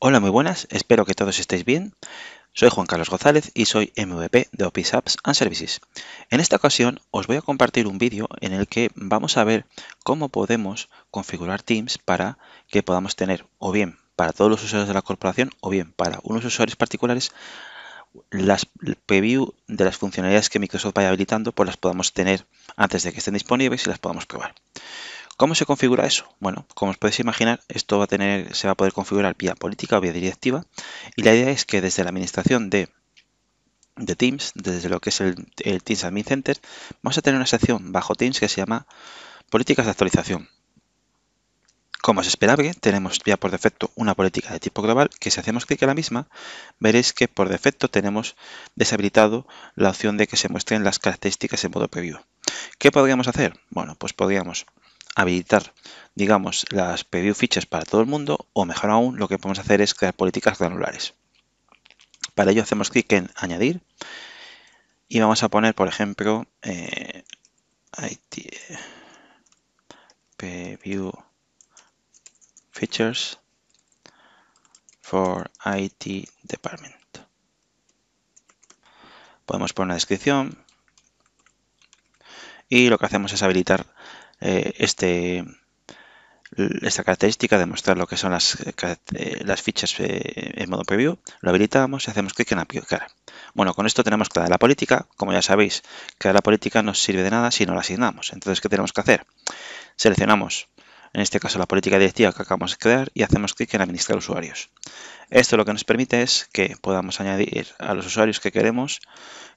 Hola, muy buenas, espero que todos estéis bien. Soy Juan Carlos González y soy MVP de Opis Apps and Services. En esta ocasión os voy a compartir un vídeo en el que vamos a ver cómo podemos configurar Teams para que podamos tener o bien para todos los usuarios de la corporación o bien para unos usuarios particulares las preview de las funcionalidades que Microsoft vaya habilitando pues las podamos tener antes de que estén disponibles y las podamos probar. ¿Cómo se configura eso? Bueno, como os podéis imaginar, esto se va a poder configurar vía política o vía directiva y la idea es que desde la administración de, Teams, desde lo que es el, Teams Admin Center, vamos a tener una sección bajo Teams que se llama políticas de actualización. Como es esperable, tenemos ya por defecto una política de tipo global que si hacemos clic en la misma, veréis que por defecto tenemos deshabilitado la opción de que se muestren las características en modo previo. ¿Qué podríamos hacer? Bueno, pues podríamos habilitar, digamos, las preview features para todo el mundo o mejor aún lo que podemos hacer es crear políticas granulares. Para ello hacemos clic en añadir y vamos a poner, por ejemplo, eh, eh preview features for IT department. Podemos poner una descripción y lo que hacemos es habilitar eh, este, esta característica de mostrar lo que son las, eh, eh, fichas en modo preview, lo habilitamos y hacemos clic en aplicar. Bueno, con esto tenemos clara la política. Como ya sabéis, crear la política no sirve de nada si no la asignamos. Entonces, ¿qué tenemos que hacer? Seleccionamos, en este caso, la política directiva que acabamos de crear y hacemos clic en administrar usuarios. Esto lo que nos permite es que podamos añadir a los usuarios que queremos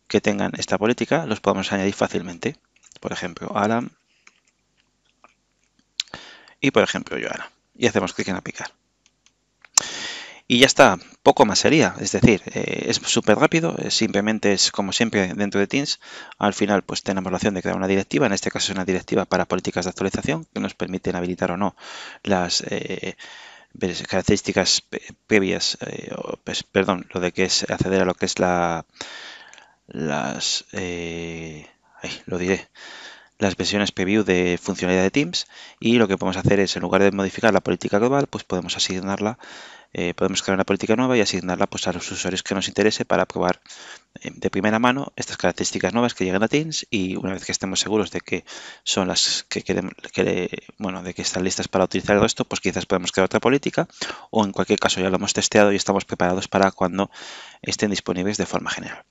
que tengan esta política, los podamos añadir fácilmente. Por ejemplo, Alan, y por ejemplo ahora Y hacemos clic en aplicar. Y ya está, poco más sería, es decir, eh, es súper rápido, simplemente es como siempre dentro de Teams, al final pues tenemos la opción de crear una directiva, en este caso es una directiva para políticas de actualización que nos permiten habilitar o no las... Eh, características previas, eh, pues, perdón, lo de que es acceder a lo que es la las, lo diré, las versiones preview de funcionalidad de Teams y lo que podemos hacer es en lugar de modificar la política global pues podemos asignarla eh, podemos crear una política nueva y asignarla pues, a los usuarios que nos interese para probar eh, de primera mano estas características nuevas que llegan a Teams y una vez que estemos seguros de que son las que queremos, bueno, de que están listas para utilizar todo esto, pues quizás podemos crear otra política o en cualquier caso ya lo hemos testeado y estamos preparados para cuando estén disponibles de forma general.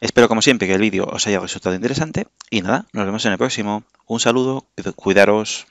Espero como siempre que el vídeo os haya resultado interesante y nada, nos vemos en el próximo. Un saludo, cuidaros.